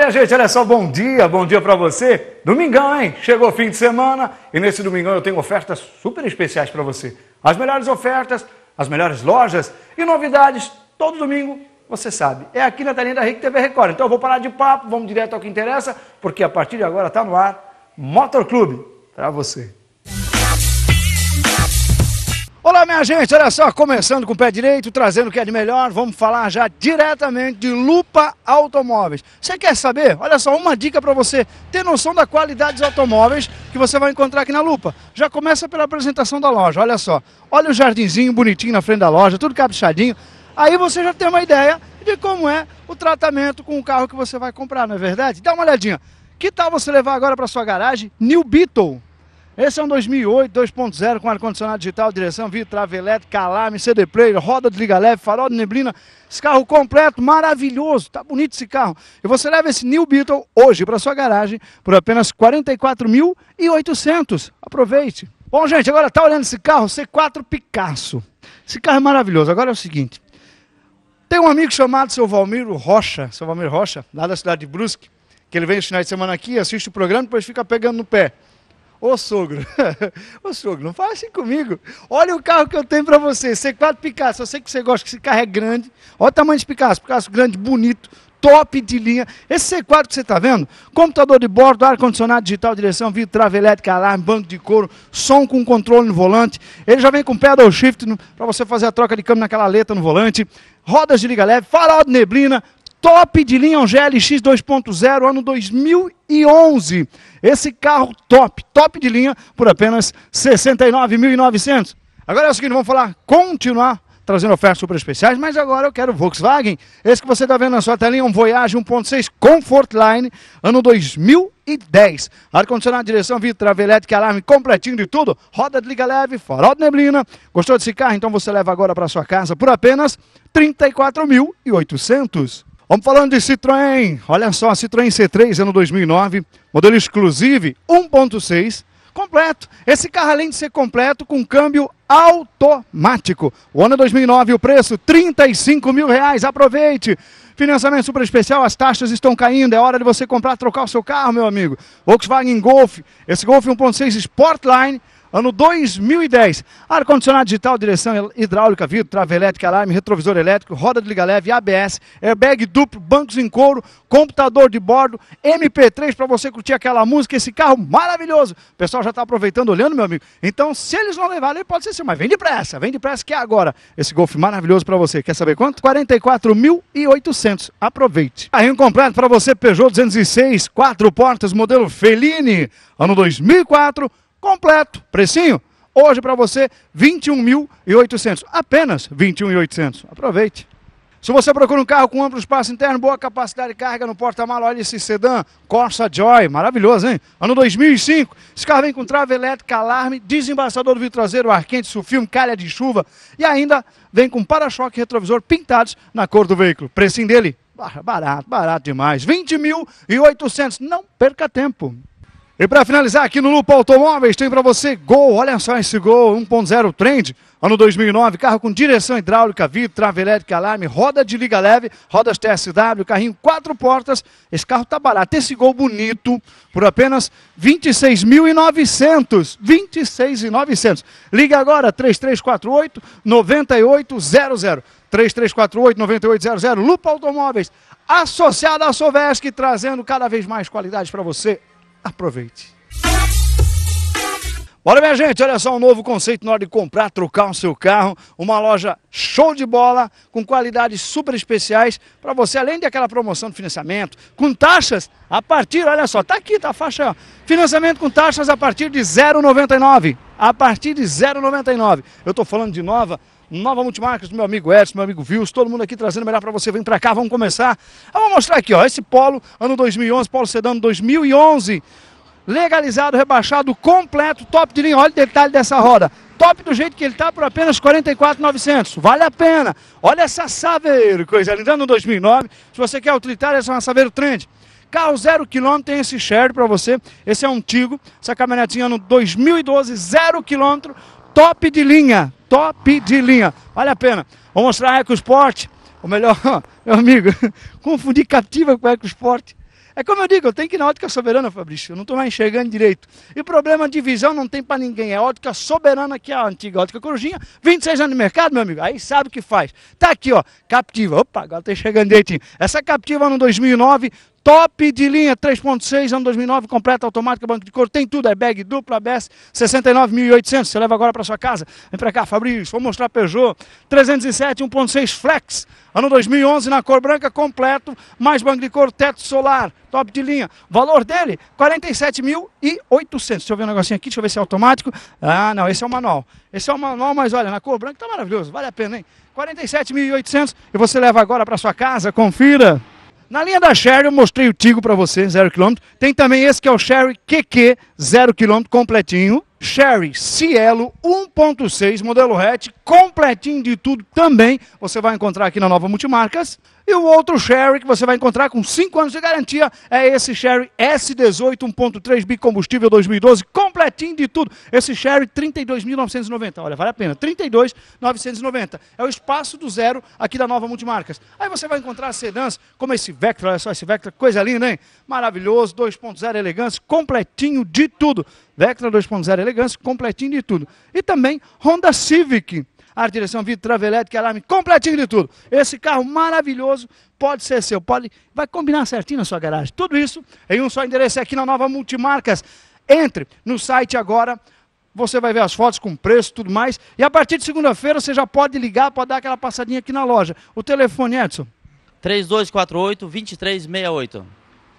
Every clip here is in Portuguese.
minha gente, olha só, bom dia, bom dia para você. Domingão, hein? Chegou o fim de semana e nesse domingão eu tenho ofertas super especiais para você. As melhores ofertas, as melhores lojas e novidades todo domingo, você sabe. É aqui na telinha da Rick TV Record. Então eu vou parar de papo, vamos direto ao que interessa, porque a partir de agora está no ar Motor Clube para você. Olá, minha gente, olha só, começando com o pé direito, trazendo o que é de melhor, vamos falar já diretamente de Lupa Automóveis. Você quer saber? Olha só, uma dica para você ter noção da qualidade dos automóveis que você vai encontrar aqui na Lupa. Já começa pela apresentação da loja, olha só. Olha o jardinzinho bonitinho na frente da loja, tudo caprichadinho. Aí você já tem uma ideia de como é o tratamento com o carro que você vai comprar, não é verdade? Dá uma olhadinha. Que tal você levar agora para sua garagem New Beetle? Esse é um 2008 2.0 com ar-condicionado digital, direção, vitrava elétrica, alarme, CD player, roda de liga leve, farol de neblina. Esse carro completo, maravilhoso, tá bonito esse carro. E você leva esse New Beetle hoje para sua garagem por apenas 44.800. Aproveite. Bom, gente, agora tá olhando esse carro C4 Picasso. Esse carro é maravilhoso. Agora é o seguinte, tem um amigo chamado seu Valmiro Rocha, seu Valmiro Rocha, lá da cidade de Brusque, que ele vem no final de semana aqui, assiste o programa, depois fica pegando no pé. Ô sogro, ô sogro, não faz assim comigo. Olha o carro que eu tenho para você, C4 Picasso. Eu sei que você gosta, que esse carro é grande. Olha o tamanho de Picasso, Picasso grande, bonito, top de linha. Esse C4 que você está vendo, computador de bordo, ar-condicionado digital, direção, vidro, trava elétrica, alarme, banco de couro, som com controle no volante. Ele já vem com pedal shift para você fazer a troca de câmbio naquela letra no volante. Rodas de liga leve, farol de neblina, top de linha, um GLX 2.0, ano 2011. Esse carro top, top de linha, por apenas 69.900. Agora é o seguinte, vamos falar, continuar trazendo ofertas super especiais, mas agora eu quero Volkswagen. Esse que você está vendo na sua telinha é um Voyage 1.6 Comfortline, ano 2010. Ar-condicionado, direção, vitra, elétrica, alarme completinho de tudo, roda de liga leve, farol de neblina. Gostou desse carro? Então você leva agora para sua casa por apenas 34.800. Vamos falando de Citroën. Olha só, Citroën C3, ano 2009, modelo exclusivo 1.6, completo. Esse carro, além de ser completo, com câmbio automático. O ano 2009, o preço, 35 mil reais. Aproveite. Financiamento super especial, as taxas estão caindo. É hora de você comprar, trocar o seu carro, meu amigo. Volkswagen Golf, esse Golf 1.6 Sportline, Ano 2010, ar-condicionado digital, direção hidráulica, vidro, trava elétrica, alarme, retrovisor elétrico, roda de liga leve, ABS, airbag duplo, bancos em couro, computador de bordo, MP3 para você curtir aquela música, esse carro maravilhoso. O pessoal já está aproveitando, olhando, meu amigo. Então, se eles não levarem, ele pode ser sim. mas vem depressa, vem depressa que é agora. Esse Golf maravilhoso para você. Quer saber quanto? 44.800. Aproveite. Carrinho completo para você, Peugeot 206, quatro portas, modelo Fellini, ano 2004 completo. Precinho? Hoje para você, 21.800. Apenas 21.800. Aproveite. Se você procura um carro com amplo espaço interno, boa capacidade de carga no porta-malas, olha esse sedã Corsa Joy, maravilhoso, hein? Ano 2005, esse carro vem com trava elétrica, alarme, desembaçador do vidro traseiro, ar quente, sulfilme, calha de chuva e ainda vem com para-choque e retrovisor pintados na cor do veículo. Precinho dele, barato, barato demais, 20.800, não perca tempo. E para finalizar aqui no Lupa Automóveis, tem para você Gol. Olha só esse Gol 1.0 Trend, ano 2009. Carro com direção hidráulica, vidro, trava elétrica, alarme, roda de liga leve, rodas TSW, carrinho quatro portas. Esse carro tá barato. Esse Gol bonito por apenas 26.900. 26.900. Liga agora 3348 9800. 3348 9800. Lupa Automóveis, associado à Sovesc, trazendo cada vez mais qualidade para você aproveite. Bora, minha gente, olha só um novo conceito na hora de comprar, trocar o seu carro. Uma loja show de bola, com qualidades super especiais para você, além daquela promoção de financiamento, com taxas a partir, olha só, tá aqui, tá a faixa, ó, financiamento com taxas a partir de 0,99. A partir de 0,99. Eu estou falando de nova Nova Multimarcas, meu amigo Edson, meu amigo Vils, todo mundo aqui trazendo melhor para você. Vem para cá, vamos começar. Eu ah, vou mostrar aqui, ó, esse Polo, ano 2011, Polo Sedano 2011. Legalizado, rebaixado, completo, top de linha. Olha o detalhe dessa roda. Top do jeito que ele tá por apenas 44,900. Vale a pena. Olha essa Saveiro, coisa linda, no 2009. Se você quer utilitária, essa é uma Saveiro Trend. Carro zero quilômetro, tem esse Sherry para você. Esse é um Tigo. Essa caminhonetinha ano 2012, zero quilômetro, top de linha top de linha. Vale a pena. Vou mostrar a EcoSport, ou melhor, meu amigo, confundi cativa com a EcoSport. É como eu digo, eu tenho que ir na ótica soberana, Fabrício. Eu não estou mais enxergando direito. E problema de visão não tem para ninguém. É ótica soberana, que é a antiga ótica corujinha. 26 anos de mercado, meu amigo. Aí sabe o que faz. Tá aqui, ó. Captiva. Opa, agora estou tá enxergando direitinho. Essa captiva no 2009, Top de linha 3.6, ano 2009, completa, automática, banco de couro, tem tudo, airbag, duplo, ABS, 69.800, você leva agora para sua casa. Vem para cá, Fabrício, vou mostrar Peugeot, 307, 1.6 Flex, ano 2011, na cor branca, completo, mais banco de couro, teto solar, top de linha. Valor dele, 47.800. Deixa eu ver um negocinho aqui, deixa eu ver se é automático. Ah, não, esse é o manual. Esse é o manual, mas olha, na cor branca tá maravilhoso, vale a pena, hein? 47.800 e você leva agora para sua casa, confira. Na linha da Sherry eu mostrei o Tigo para você, 0km. Tem também esse que é o Sherry QQ, 0km, completinho. Sherry Cielo 1.6, modelo hatch, completinho de tudo também. Você vai encontrar aqui na nova Multimarcas. E o outro Sherry que você vai encontrar com 5 anos de garantia é esse Sherry S18 1.3 bicombustível 2012, completinho de tudo. Esse Sherry 32.990, olha, vale a pena, 32.990. É o espaço do zero aqui da Nova Multimarcas. Aí você vai encontrar sedãs como esse Vectra, olha só esse Vectra, coisa linda, hein? Maravilhoso, 2.0 elegância, completinho de tudo. Vectra 2.0 elegância, completinho de tudo. E também Honda Civic, a direção vidro que é alarme, completinho de tudo. Esse carro maravilhoso pode ser seu, pode, vai combinar certinho na sua garagem. Tudo isso em um só endereço é aqui na Nova Multimarcas. Entre no site agora, você vai ver as fotos com preço, tudo mais. E a partir de segunda-feira você já pode ligar, pode dar aquela passadinha aqui na loja. O telefone, Edson? 3248 2368.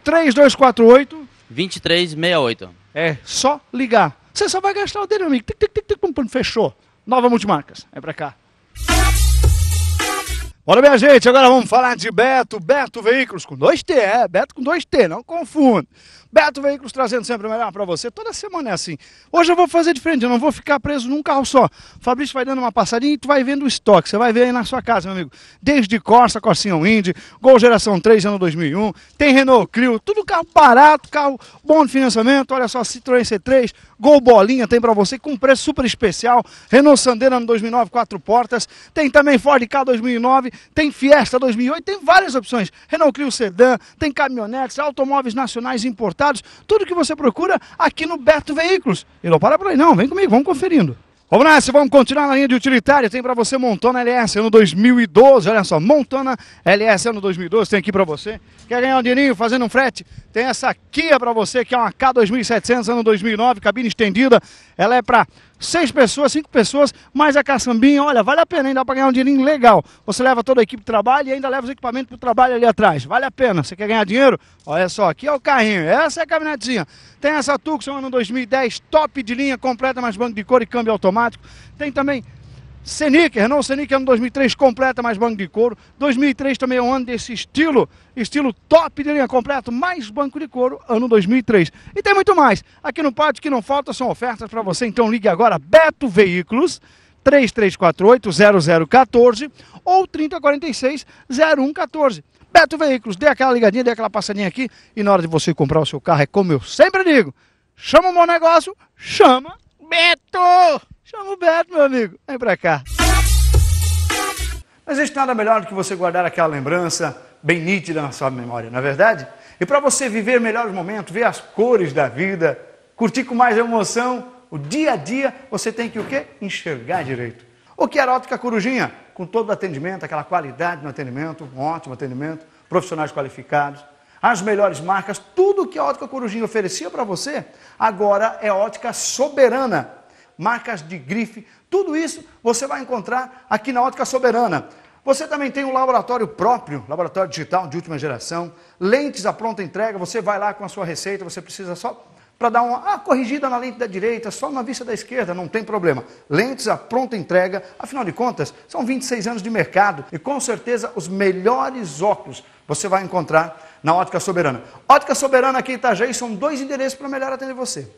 3248 2368. É só ligar. Você só vai gastar o dele, amigo. Tic, tic, tic, tic, pum, pum, fechou. Nova Multimarcas. É pra cá. Bora, minha gente. Agora vamos falar de Beto. Beto Veículos com 2T. É, Beto com 2T. Não confunda. Beto Veículos trazendo sempre o melhor para você. Toda semana é assim. Hoje eu vou fazer diferente, eu não vou ficar preso num carro só. O Fabrício vai dando uma passadinha e tu vai vendo o estoque. Você vai ver aí na sua casa, meu amigo. Desde Corsa, Corsinha Indy, Gol Geração 3, ano 2001. Tem Renault Clio, tudo carro barato, carro bom de financiamento. Olha só, Citroën C3, Gol Bolinha tem para você com preço super especial. Renault Sandero, ano 2009, quatro portas. Tem também Ford K 2009, tem Fiesta 2008, tem várias opções. Renault Clio Sedan, tem caminhonetes, automóveis nacionais importados tudo que você procura aqui no Beto Veículos. E não para por aí não, vem comigo, vamos conferindo. Vamos nessa, vamos continuar na linha de utilitária. Tem para você Montana LS ano 2012. Olha só, Montana LS ano 2012. Tem aqui para você. Quer ganhar um dinheirinho fazendo um frete? Tem essa Kia para você, que é uma K2700 ano 2009, cabine estendida. Ela é para seis pessoas, cinco pessoas, mais a caçambinha, olha, vale a pena, ainda dá para ganhar um dinheirinho legal. Você leva toda a equipe de trabalho e ainda leva os equipamentos para o trabalho ali atrás. Vale a pena. Você quer ganhar dinheiro? Olha só, aqui é o carrinho, essa é a caminhonetezinha. Tem essa Tucson ano 2010, top de linha, completa mais banco de couro e câmbio automático. Tem também Senic, Renault Senic é ano 2003 completa mais banco de couro. 2003 também é um ano desse estilo, estilo top de linha completo, mais banco de couro, ano 2003. E tem muito mais. Aqui no pátio que não falta são ofertas para você, então ligue agora Beto Veículos 3348-0014 ou 3046-0114. Beto Veículos, dê aquela ligadinha, dê aquela passadinha aqui e na hora de você comprar o seu carro, é como eu sempre digo, chama o um bom negócio, chama Beto! Chama o Beto, meu amigo. Vem pra cá. Não existe nada melhor do que você guardar aquela lembrança bem nítida na sua memória, não é verdade? E para você viver melhores momentos, ver as cores da vida, curtir com mais emoção o dia a dia, você tem que o quê? Enxergar direito. O que é era ótica corujinha? Com todo o atendimento, aquela qualidade no atendimento, um ótimo atendimento, profissionais qualificados, as melhores marcas, tudo que a ótica corujinha oferecia para você, agora é ótica soberana marcas de grife, tudo isso você vai encontrar aqui na Ótica Soberana. Você também tem um laboratório próprio, laboratório digital de última geração, lentes à pronta entrega, você vai lá com a sua receita, você precisa só para dar uma ah, corrigida na lente da direita, só na vista da esquerda, não tem problema. Lentes à pronta entrega, afinal de contas, são 26 anos de mercado e com certeza os melhores óculos você vai encontrar na Ótica Soberana. Ótica Soberana aqui em Itajaí são dois endereços para melhor atender você.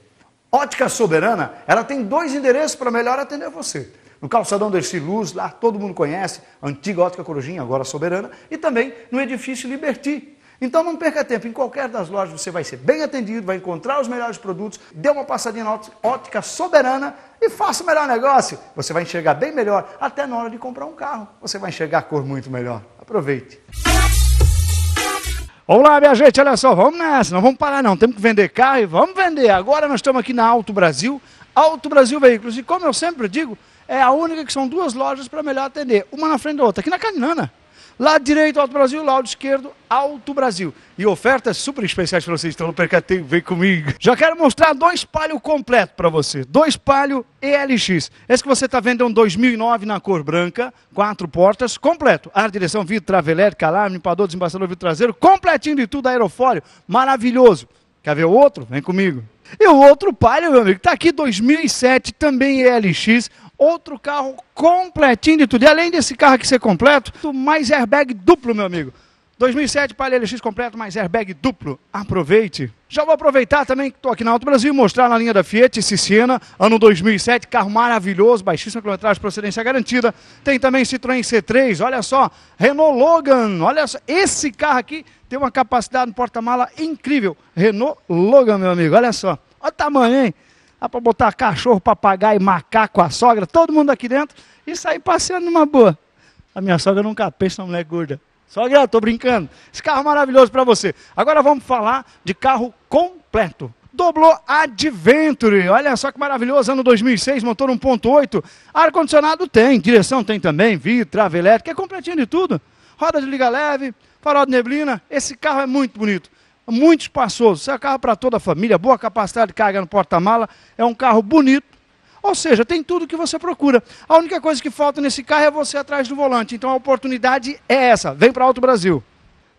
Ótica Soberana, ela tem dois endereços para melhor atender você. No calçadão desse Luz, lá todo mundo conhece, a antiga Ótica Corujinha, agora Soberana, e também no edifício Liberty. Então não perca tempo, em qualquer das lojas você vai ser bem atendido, vai encontrar os melhores produtos, dê uma passadinha na Ótica Soberana e faça o melhor negócio. Você vai enxergar bem melhor, até na hora de comprar um carro, você vai enxergar a cor muito melhor. Aproveite. Vamos lá, minha gente, olha só, vamos nessa, não vamos parar não, temos que vender carro e vamos vender. Agora nós estamos aqui na Alto Brasil, Alto Brasil Veículos, e como eu sempre digo, é a única que são duas lojas para melhor atender, uma na frente da outra, aqui na Caninana. Lado direito, Alto Brasil, lado esquerdo, Alto Brasil. E ofertas super especiais para vocês, então não perca tempo, vem comigo. Já quero mostrar dois palio completo para você. Dois palio ELX. Esse que você está vendo é um 2009 na cor branca, quatro portas, completo. Ar, direção, vidro, travelete, calar, limpador, desembaçador, vidro traseiro, completinho de tudo, aerofólio, maravilhoso. Quer ver o outro? Vem comigo. E o outro palio, meu amigo, está aqui 2007, também ELX, outro carro completinho de tudo. E além desse carro aqui ser completo, mais airbag duplo, meu amigo. 2007 para X completo, mais airbag duplo. Aproveite. Já vou aproveitar também que estou aqui na Alto Brasil e mostrar na linha da Fiat Siena, ano 2007, carro maravilhoso, baixíssima quilometragem, procedência garantida. Tem também Citroën C3, olha só, Renault Logan, olha só, esse carro aqui tem uma capacidade no porta-mala incrível. Renault Logan, meu amigo, olha só. Olha o tamanho, hein? dá para botar cachorro, papagaio, macaco, a sogra, todo mundo aqui dentro e sair passeando numa boa. A minha sogra nunca pensa numa mulher gorda. Sogra, estou brincando. Esse carro é maravilhoso para você. Agora vamos falar de carro completo. Doblou Adventure, olha só que maravilhoso, ano 2006, motor 1.8, ar-condicionado tem, direção tem também, vidro, trava elétrica, é completinho de tudo. Roda de liga leve, farol de neblina, esse carro é muito bonito muito espaçoso. É um carro para toda a família, boa capacidade de carga no porta-mala, é um carro bonito. Ou seja, tem tudo que você procura. A única coisa que falta nesse carro é você atrás do volante. Então a oportunidade é essa. Vem para Alto Brasil.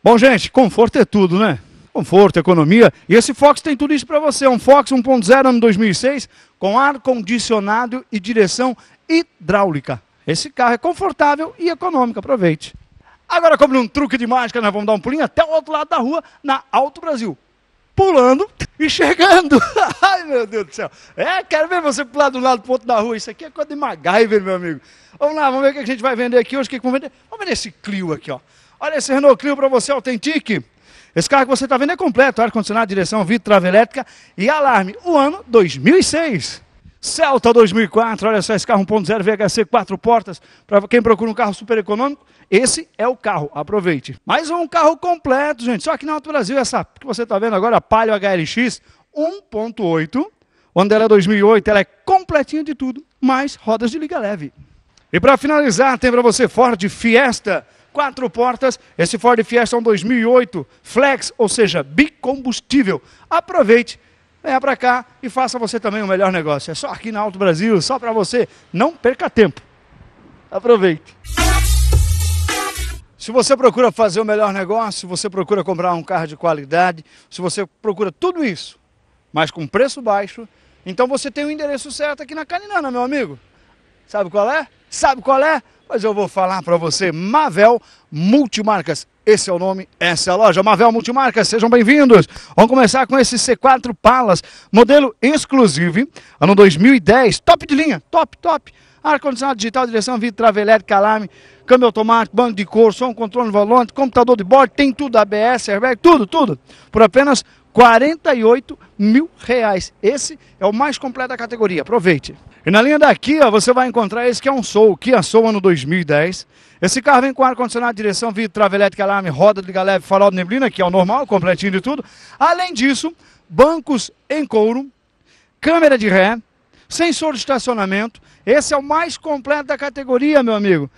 Bom, gente, conforto é tudo, né? Conforto, economia. E esse Fox tem tudo isso para você. Um Fox 1.0 ano 2006 com ar condicionado e direção hidráulica. Esse carro é confortável e econômico. Aproveite. Agora, como num truque de mágica, nós vamos dar um pulinho até o outro lado da rua, na Alto Brasil. Pulando e chegando. Ai, meu Deus do céu. É, quero ver você pular do lado para o outro da rua. Isso aqui é coisa de MacGyver, meu amigo. Vamos lá, vamos ver o que a gente vai vender aqui hoje. O que, que vamos vender? Vamos vender esse Clio aqui, ó. Olha esse Renault Clio para você, Authentic. Esse carro que você está vendo é completo, ar-condicionado, direção, vidro, trava elétrica e alarme. O ano 2006. Celta 2004, olha só esse carro 1.0 VHC, quatro portas. Para quem procura um carro super econômico, esse é o carro, aproveite. Mais um carro completo, gente. Só que na Alto Brasil, essa que você está vendo agora, a Palio HLX 1.8, onde ela é 2008, ela é completinha de tudo, mais rodas de liga leve. E para finalizar, tem para você Ford Fiesta quatro portas. Esse Ford Fiesta é um 2008 Flex, ou seja, bicombustível. Aproveite venha para cá e faça você também o melhor negócio. É só aqui na Alto Brasil, só para você. Não perca tempo. Aproveite. Se você procura fazer o melhor negócio, se você procura comprar um carro de qualidade, se você procura tudo isso, mas com preço baixo, então você tem o endereço certo aqui na Caninana, meu amigo. Sabe qual é? Sabe qual é? Mas eu vou falar para você, Mavel Multimarcas. Esse é o nome, essa é a loja. Mavel Multimarcas, sejam bem-vindos. Vamos começar com esse C4 Palas, modelo exclusivo, ano 2010, top de linha, top, top ar-condicionado digital, direção vidro, travelética, alarme, câmbio automático, banco de couro, som, controle volante, computador de bordo, tem tudo, ABS, airbag, tudo, tudo, por apenas 48 mil reais. Esse é o mais completo da categoria, aproveite. E na linha daqui, ó, você vai encontrar esse que é um Soul, Kia Soul ano 2010. Esse carro vem com ar-condicionado, direção, vidro, trava elétrica, alarme, roda de galeve, farol de neblina, que é o normal, completinho de tudo. Além disso, bancos em couro, câmera de ré, sensor de estacionamento. Esse é o mais completo da categoria, meu amigo.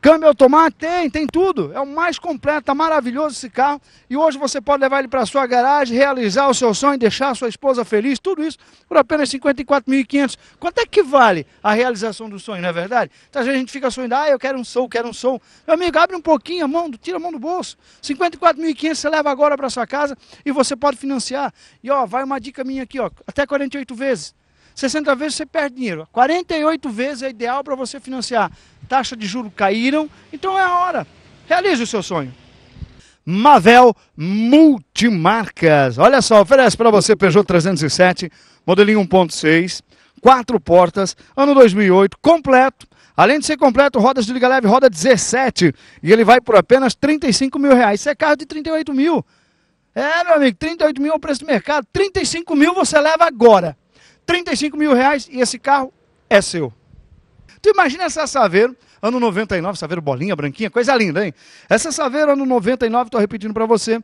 Câmbio automático tem, tem tudo. É o mais completo, tá maravilhoso esse carro. E hoje você pode levar ele para sua garagem, realizar o seu sonho, deixar a sua esposa feliz, tudo isso por apenas 54.500. Quanto é que vale a realização do sonho, não é verdade? Então, às vezes a gente fica sonhando, ah, eu quero um som, quero um som. Meu amigo, abre um pouquinho a mão, tira a mão do bolso. 54.500 você leva agora para sua casa e você pode financiar. E ó, vai uma dica minha aqui, ó, até 48 vezes. 60 vezes você perde dinheiro. 48 vezes é ideal para você financiar. Taxa de juros caíram, então é a hora. Realize o seu sonho. Mavel Multimarcas. Olha só, oferece para você Peugeot 307, modelinho 1.6, quatro portas, ano 2008, completo. Além de ser completo, rodas de liga leve, roda 17. E ele vai por apenas 35 mil reais. Isso é carro de 38 mil. É, meu amigo, 38 mil é o preço do mercado. 35 mil você leva agora. 35 mil reais e esse carro é seu. Tu imagina essa Saveiro, ano 99, Saveiro bolinha, branquinha, coisa linda, hein? Essa Saveiro, ano 99, estou repetindo para você,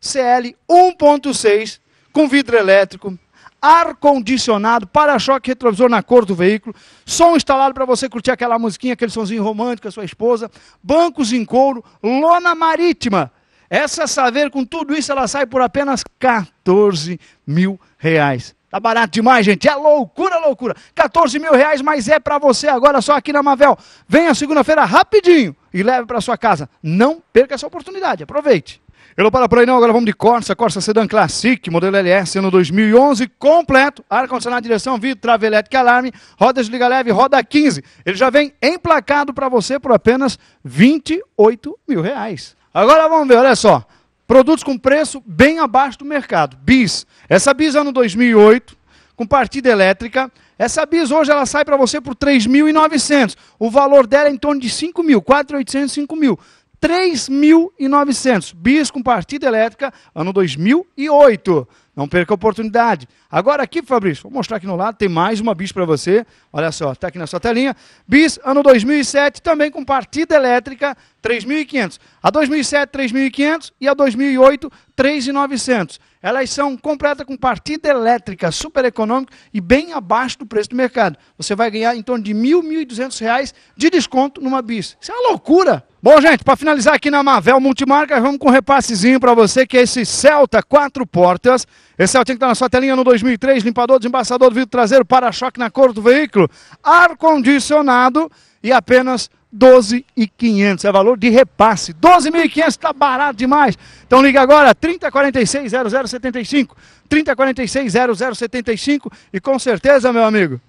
CL 1.6, com vidro elétrico, ar-condicionado, para-choque retrovisor na cor do veículo, som instalado para você curtir aquela musiquinha, aquele sonzinho romântico, a sua esposa, bancos em couro, lona marítima. Essa Saveiro, com tudo isso, ela sai por apenas 14 mil reais. Tá barato demais, gente. É loucura, loucura. 14 mil reais, mas é para você agora só aqui na Mavel. Venha segunda-feira rapidinho e leve para sua casa. Não perca essa oportunidade. Aproveite. Eu não paro por aí não, agora vamos de Corsa, Corsa Sedan Classic, modelo LS, ano 2011, completo, ar-condicionado, direção, vidro, trave elétrica, alarme, rodas de liga leve, roda 15. Ele já vem emplacado para você por apenas 28 mil reais. Agora vamos ver, olha só. Produtos com preço bem abaixo do mercado. Bis. Essa bis ano 2008, com partida elétrica. Essa bis hoje ela sai para você por 3.900. O valor dela é em torno de 5.000, 4.800, 5.000, 3.900. Bis com partida elétrica, ano 2008. Não perca a oportunidade. Agora aqui, Fabrício, vou mostrar aqui no lado, tem mais uma bis para você. Olha só, está aqui na sua telinha. Bis, ano 2007, também com partida elétrica, 3.500. A 2007, 3.500 e a 2008, 3.900. Elas são completa com partida elétrica, super econômica e bem abaixo do preço do mercado. Você vai ganhar em torno de R$ 1.000, 1.200 de desconto numa bis. Isso é uma loucura. Bom, gente, para finalizar aqui na Mavel Multimarcas, vamos com um repassezinho para você, que é esse Celta quatro portas esse é o que está na sua telinha no 2003, limpador, desembaçador vidro traseiro, para-choque na cor do veículo, ar-condicionado e apenas 12.500. É valor de repasse. 12.500 está barato demais. Então liga agora 3046 0075, 3046 0075 e com certeza, meu amigo,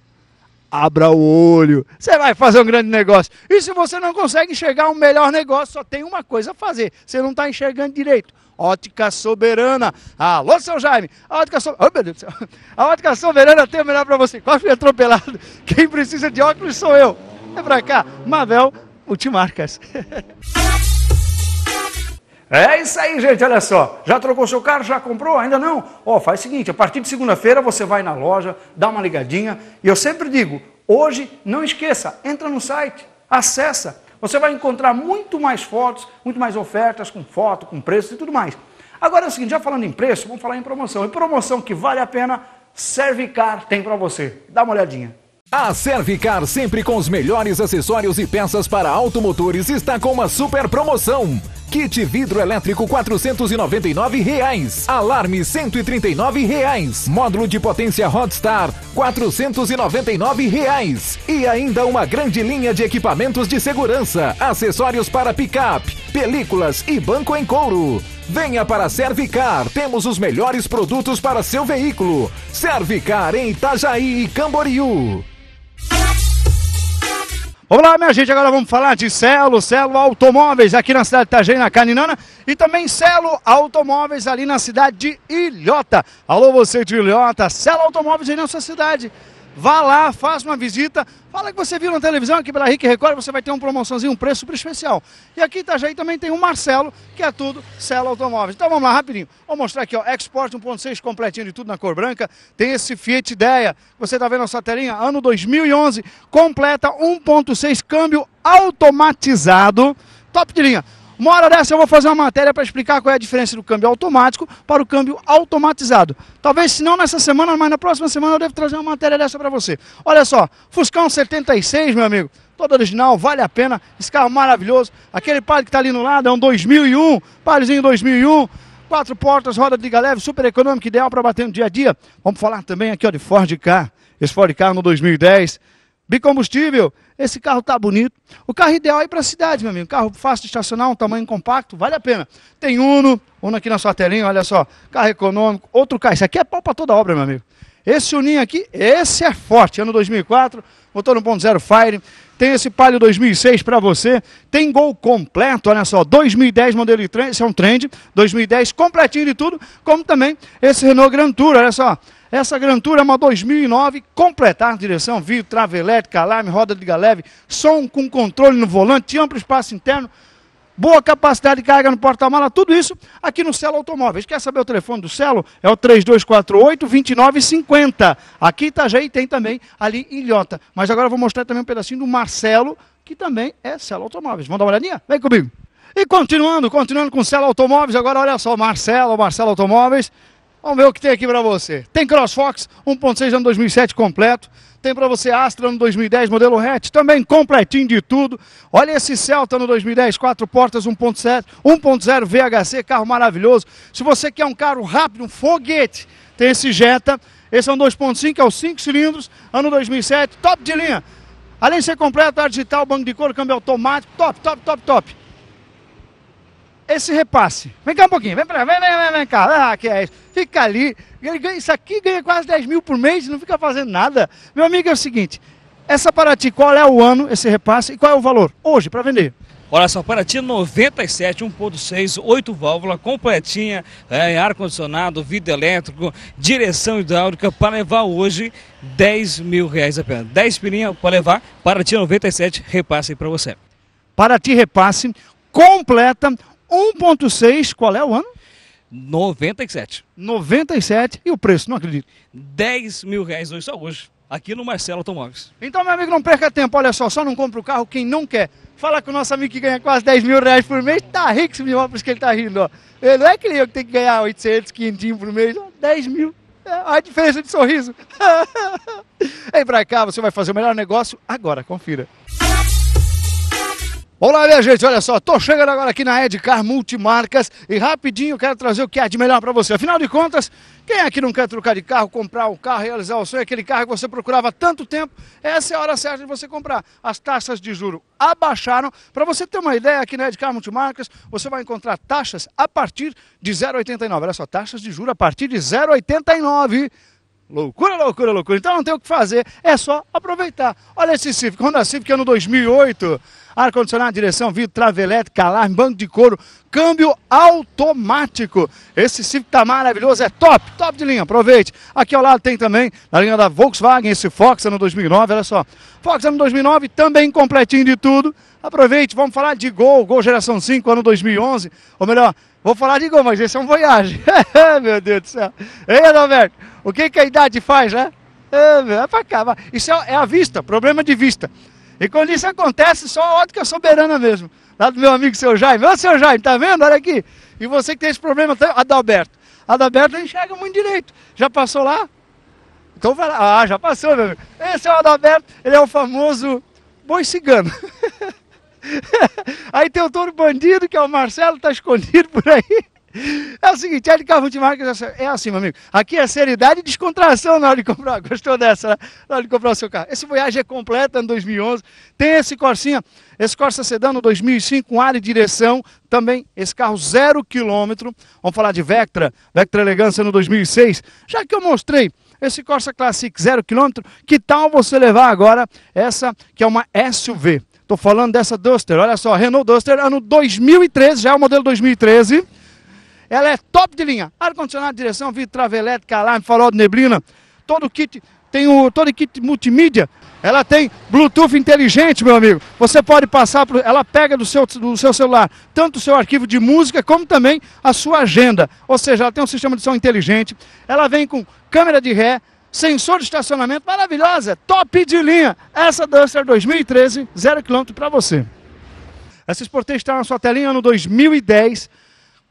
abra o olho, você vai fazer um grande negócio. E se você não consegue enxergar um melhor negócio, só tem uma coisa a fazer: você não está enxergando direito. Ótica Soberana. Alô, seu Jaime. A Ótica, so... oh, meu Deus do céu. a Ótica Soberana tem o melhor para você. Quase fui atropelado. Quem precisa de óculos sou eu. É para cá. Mavel Multimarcas. É isso aí, gente, olha só. Já trocou seu carro? Já comprou? Ainda não? Ó, oh, faz o seguinte, a partir de segunda-feira você vai na loja, dá uma ligadinha, e eu sempre digo, hoje não esqueça, entra no site, acessa. Você vai encontrar muito mais fotos, muito mais ofertas com foto, com preço e tudo mais. Agora é o seguinte, já falando em preço, vamos falar em promoção. E promoção que vale a pena, Servicar tem para você. Dá uma olhadinha. A Servicar, sempre com os melhores acessórios e peças para automotores, está com uma super promoção. Kit vidro elétrico R$ 499,00. Alarme R$ 139,00. Módulo de potência Hotstar R$ 499,00. E ainda uma grande linha de equipamentos de segurança, acessórios para picape, películas e banco em couro. Venha para a Servicar, temos os melhores produtos para seu veículo. Servicar em Itajaí e Camboriú. Vamos lá, minha gente, agora vamos falar de Celo, Celo Automóveis aqui na cidade de Itajaí, na Caninana, e também Celo Automóveis ali na cidade de Ilhota. Alô, você de Ilhota, Celo Automóveis aí na sua cidade. Vá lá, faça uma visita, fala que você viu na televisão aqui pela Rick Record, você vai ter uma promoçãozinho, um preço super especial. E aqui em Itajaí também tem o Marcelo, que é tudo Cela Automóveis. Então vamos lá, rapidinho. Vou mostrar aqui, ó, Export 1.6 completinho de tudo na cor branca. Tem esse Fiat Ideia, você tá vendo na sua telinha, ano 2011, completa 1.6 câmbio automatizado, top de linha. Uma hora dessa eu vou fazer uma matéria para explicar qual é a diferença do câmbio automático para o câmbio automatizado. Talvez se não nessa semana, mas na próxima semana eu devo trazer uma matéria dessa para você. Olha só, Fuscão 76, meu amigo, todo original, vale a pena. Esse carro maravilhoso. Aquele palio que está ali no lado é um 2001, paliozinho 2001 quatro portas, roda de liga leve, super econômico, ideal para bater no dia a dia. Vamos falar também aqui ó, de Ford Car. Esse Ford Car no 2010 bicombustível. Esse carro está bonito. O carro ideal é para a cidade, meu amigo. Carro fácil de estacionar, um tamanho compacto, vale a pena. Tem Uno, Uno aqui na sua telinha, olha só. Carro econômico, outro carro. Isso aqui é pau para toda obra, meu amigo. Esse Uninho aqui, esse é forte. Ano 2004, motor 1.0 Fire. Tem esse Palio 2006 para você. Tem Gol completo, olha só. 2010 modelo de trend, esse é um trend. 2010 completinho de tudo. Como também esse Renault Grand Tour, olha só. Essa Gran Tour é uma 2009, completar direção, vidro, trava elétrica, alarme, roda de galeve, som com controle no volante, amplo espaço interno, boa capacidade de carga no porta-mala, tudo isso aqui no Celo Automóveis. Quer saber o telefone do Celo? É o 3248-2950. Aqui já e tem também, ali em Ilhota. Mas agora eu vou mostrar também um pedacinho do Marcelo, que também é Celo Automóveis. Vamos dar uma olhadinha? Vem comigo. E continuando, continuando com o Celo Automóveis, agora olha só, Marcelo, Marcelo Automóveis, Vamos ver o que tem aqui para você. Tem CrossFox 1.6 ano 2007 completo. Tem para você Astra no 2010 modelo hatch, também completinho de tudo. Olha esse Celta no 2010, quatro portas 1.7, 1.0 VHC, carro maravilhoso. Se você quer um carro rápido, um foguete, tem esse Jetta. Esse é um 2.5, é o 5 cilindros, ano 2007, top de linha. Além de ser completo, ar digital, banco de couro, câmbio automático, top, top, top, top esse repasse. Vem cá um pouquinho, vem pra vem, vem, vem, vem cá. Ah, que é isso. Fica ali. Ele ganha, isso aqui ganha quase 10 mil por mês e não fica fazendo nada. Meu amigo, é o seguinte: essa Paraty, qual é o ano, esse repasse, e qual é o valor hoje para vender? Olha só, Paraty 97, 1.6, 8 válvula, completinha, é, ar-condicionado, vidro elétrico, direção hidráulica, para levar hoje 10 mil reais apenas. 10 pilinha para levar, Paraty 97, repasse aí para você. Paraty Repasse, completa, 1.6, qual é o ano? 97. 97 e o preço, não acredito. 10 mil reais hoje só hoje, aqui no Marcelo Automóveis. Então, meu amigo, não perca tempo, olha só, só não compra o carro quem não quer. Fala com o nosso amigo que ganha quase 10 mil reais por mês, tá rico esse milhão, por isso que ele tá rindo, ó. Ele não é que eu que tem que ganhar 800, 500 por mês, ó, 10 mil. Olha é, a diferença de sorriso. Vem pra cá, você vai fazer o melhor negócio agora, confira. Olá, minha gente, olha só, tô chegando agora aqui na Edcar Multimarcas e rapidinho quero trazer o que há de melhor para você. Afinal de contas, quem é que não quer trocar de carro, comprar um carro, realizar o sonho, aquele carro que você procurava há tanto tempo? Essa é a hora certa de você comprar. As taxas de juro abaixaram. Para você ter uma ideia, aqui na Edcar Multimarcas, você vai encontrar taxas a partir de 0,89. Olha só, taxas de juro a partir de 0,89. Loucura, loucura, loucura. Então não tem o que fazer, é só aproveitar. Olha esse Civic, Honda Civic ano 2008 ar-condicionado, direção, vidro, trava elétrica, alarme, banco de couro, câmbio automático. Esse Civic tá maravilhoso, é top, top de linha, aproveite. Aqui ao lado tem também, na linha da Volkswagen, esse Fox ano 2009, olha só. Fox ano 2009, também completinho de tudo. Aproveite, vamos falar de Gol, Gol geração 5, ano 2011, ou melhor, vou falar de Gol, mas esse é um Voyage. Meu Deus do céu. Ei, Adalberto, o que, que a idade faz, né? É, é pra cá, isso é, é a vista, problema de vista. E quando isso acontece, só a ótica soberana mesmo. Lá do meu amigo seu Jaime. Ô seu Jaime, tá vendo? Olha aqui. E você que tem esse problema, tá? Adalberto. Adalberto não enxerga muito direito. Já passou lá? Então vai lá. Ah, já passou, meu amigo. Esse é o Adalberto, ele é o famoso boi cigano. aí tem o touro bandido, que é o Marcelo, tá escondido por aí. É o seguinte, é de carro de marca, é assim, meu amigo. Aqui é seriedade e descontração na hora de comprar. Gostou dessa, né? Na hora de comprar o seu carro. Esse Voyage é completo, ano 2011. Tem esse Corsinha, esse Corsa Sedano 2005, com área e direção. Também esse carro zero quilômetro. Vamos falar de Vectra, Vectra Elegância no 2006. Já que eu mostrei esse Corsa Classic zero quilômetro, que tal você levar agora essa que é uma SUV? Estou falando dessa Duster, olha só, Renault Duster, ano 2013, já é o modelo 2013. Ela é top de linha. Ar-condicionado, direção, vidro, trava elétrica, alarme, farol de neblina. Todo kit, tem o todo kit multimídia. Ela tem Bluetooth inteligente, meu amigo. Você pode passar, pro, ela pega do seu, do seu celular tanto o seu arquivo de música como também a sua agenda. Ou seja, ela tem um sistema de som inteligente. Ela vem com câmera de ré, sensor de estacionamento maravilhosa, top de linha. Essa Duster 2013, zero quilômetro para você. Essa Sportage está na sua telinha ano 2010,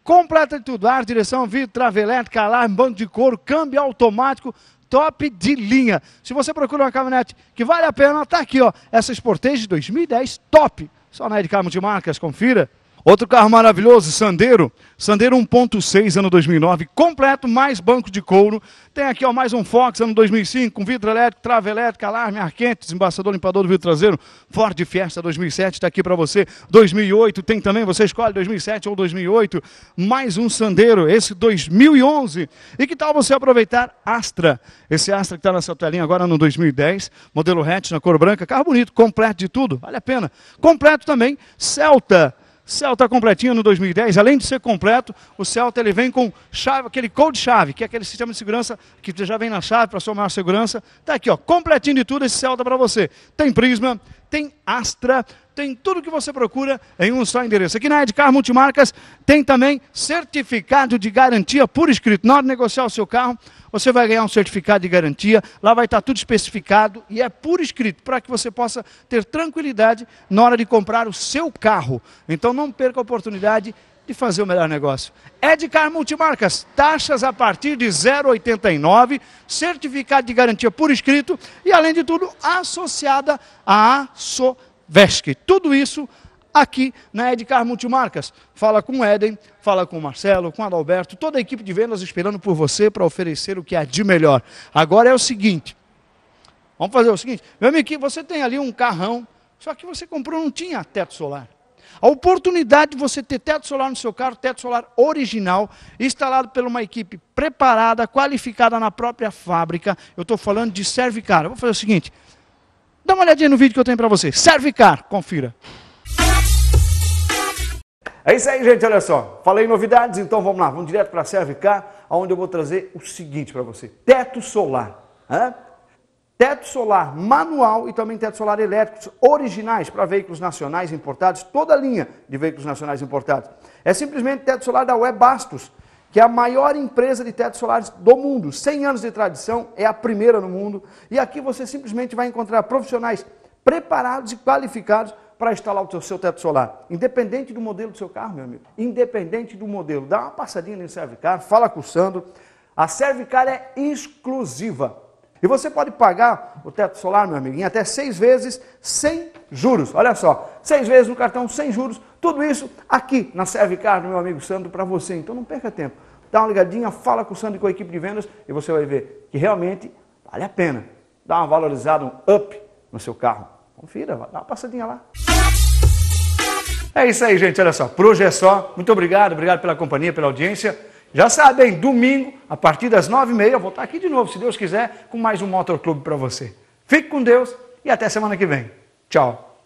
Completa de tudo, ar, direção, vidro, trava elétrica, alarme, banco de couro, câmbio automático, top de linha. Se você procura uma caminhonete que vale a pena, está aqui, ó, essa Sportage 2010 top. Só na Carmo de Marcas, confira. Outro carro maravilhoso, Sandero. Sandero 1.6, ano 2009, completo, mais banco de couro. Tem aqui ó, mais um Fox, ano 2005, com vidro elétrico, trava elétrica, alarme, ar quente, desembaçador, limpador do vidro traseiro. Ford Fiesta 2007 está aqui para você. 2008 tem também, você escolhe 2007 ou 2008. Mais um Sandero, esse 2011. E que tal você aproveitar Astra? Esse Astra que está nessa telinha agora, ano 2010, modelo hatch na cor branca. Carro bonito, completo de tudo, vale a pena. Completo também, Celta. Celta tá completinho no 2010, além de ser completo, o Celta ele vem com chave, aquele code-chave, que é aquele sistema de segurança que já vem na chave para sua maior segurança. Está aqui, ó, completinho de tudo esse Celta para você. Tem prisma, tem Astra, tem tudo o que você procura em um só endereço. Aqui na Edcar Multimarcas tem também certificado de garantia por escrito. Na hora de negociar o seu carro, você vai ganhar um certificado de garantia, lá vai estar tudo especificado e é por escrito, para que você possa ter tranquilidade na hora de comprar o seu carro. Então não perca a oportunidade de fazer o melhor negócio. É Edcar Multimarcas, taxas a partir de 0,89, certificado de garantia por escrito e, além de tudo, associada à Sovesc. Tudo isso aqui na Edcar Multimarcas. Fala com o Eden, fala com o Marcelo, com o Adalberto, toda a equipe de vendas esperando por você para oferecer o que há de melhor. Agora é o seguinte, vamos fazer o seguinte, meu amigo, você tem ali um carrão, só que você comprou, não tinha teto solar. A oportunidade de você ter teto solar no seu carro, teto solar original, instalado por uma equipe preparada, qualificada na própria fábrica. Eu estou falando de Servicar. Eu vou fazer o seguinte: dá uma olhadinha no vídeo que eu tenho para você. Servicar, confira. É isso aí, gente. Olha só. Falei novidades, então vamos lá. Vamos direto para a Servicar, onde eu vou trazer o seguinte para você: teto solar. Hã? teto solar manual e também teto solar elétricos originais para veículos nacionais importados, toda a linha de veículos nacionais importados. É simplesmente teto solar da Web Bastos, que é a maior empresa de tetos solares do mundo. 100 anos de tradição, é a primeira no mundo. E aqui você simplesmente vai encontrar profissionais preparados e qualificados para instalar o seu teto solar. Independente do modelo do seu carro, meu amigo. Independente do modelo. Dá uma passadinha no Servicar, fala com o Sandro. A Servicar é exclusiva e você pode pagar o teto solar, meu amiguinho, até seis vezes sem juros. Olha só, seis vezes no cartão sem juros. Tudo isso aqui na Servicar, meu amigo Sandro, para você. Então não perca tempo. Dá uma ligadinha, fala com o Sandro e com a equipe de vendas e você vai ver que realmente vale a pena. Dá uma valorizada, um up no seu carro. Confira, dá uma passadinha lá. É isso aí, gente. Olha só, por hoje é só. Muito obrigado, obrigado pela companhia, pela audiência. Já sabem, domingo, a partir das nove e meia, eu vou estar aqui de novo, se Deus quiser, com mais um Motor Clube para você. Fique com Deus e até semana que vem. Tchau.